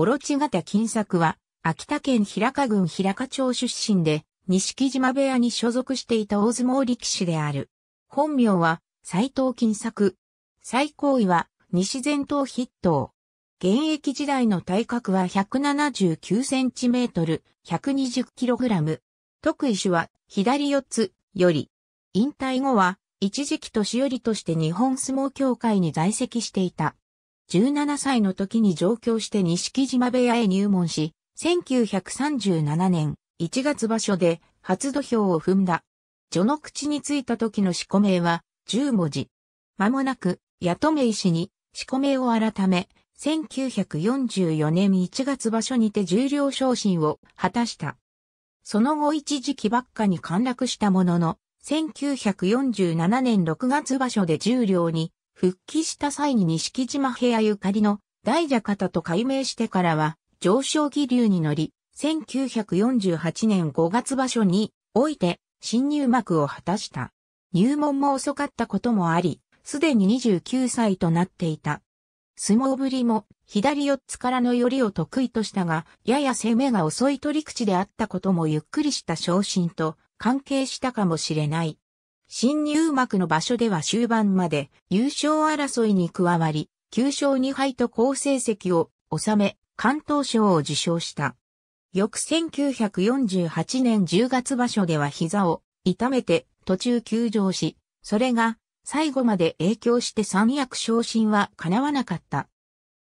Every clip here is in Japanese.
オロチ型金作は、秋田県平賀郡平賀町出身で、錦島部屋に所属していた大相撲力士である。本名は、斎藤金作。最高位は、西前頭筆頭。現役時代の体格は179センチメートル、120キログラム。特異種は、左四つ、より。引退後は、一時期年寄りとして日本相撲協会に在籍していた。17歳の時に上京して西木島部屋へ入門し、1937年1月場所で初土俵を踏んだ。序の口についた時の四股名は10文字。間もなく、八留医に四股名を改め、1944年1月場所にて重量昇進を果たした。その後一時期ばっかに陥落したものの、1947年6月場所で重量に復帰した際に錦島平ゆかりの大蛇方と改名してからは上昇気流に乗り、1948年5月場所において新入幕を果たした。入門も遅かったこともあり、すでに29歳となっていた。相撲ぶりも左四つからの寄りを得意としたが、やや攻めが遅い取り口であったこともゆっくりした昇進と関係したかもしれない。新入幕の場所では終盤まで優勝争いに加わり、9勝2敗と好成績を収め、関東賞を受賞した。翌1948年10月場所では膝を痛めて途中休場し、それが最後まで影響して三役昇進は叶わなかった。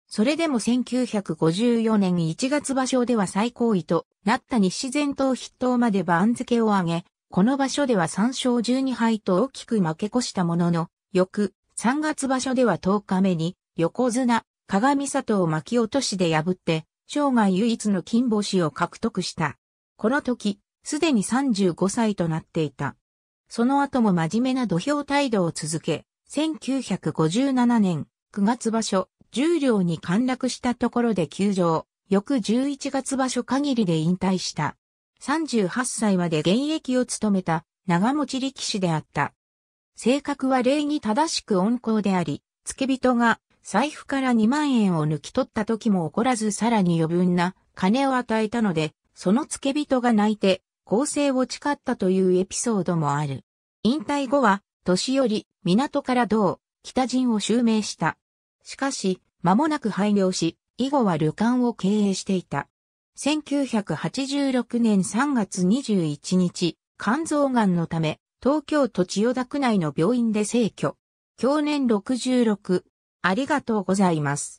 それでも1954年1月場所では最高位となった西前頭筆頭まで番付を上げ、この場所では3勝12敗と大きく負け越したものの、翌3月場所では10日目に横綱、鏡里を巻き落としで破って、生涯唯一の金星を獲得した。この時、すでに35歳となっていた。その後も真面目な土俵態度を続け、1957年9月場所、十両に陥落したところで休場、翌11月場所限りで引退した。38歳まで現役を務めた長持ち力士であった。性格は礼儀正しく温厚であり、付け人が財布から2万円を抜き取った時も怒らずさらに余分な金を与えたので、その付け人が泣いて、構成を誓ったというエピソードもある。引退後は、年寄り、港から同、北陣を襲名した。しかし、間もなく廃業し、以後は旅館を経営していた。1986年3月21日、肝臓癌のため、東京都千代田区内の病院で逝去。去年66。ありがとうございます。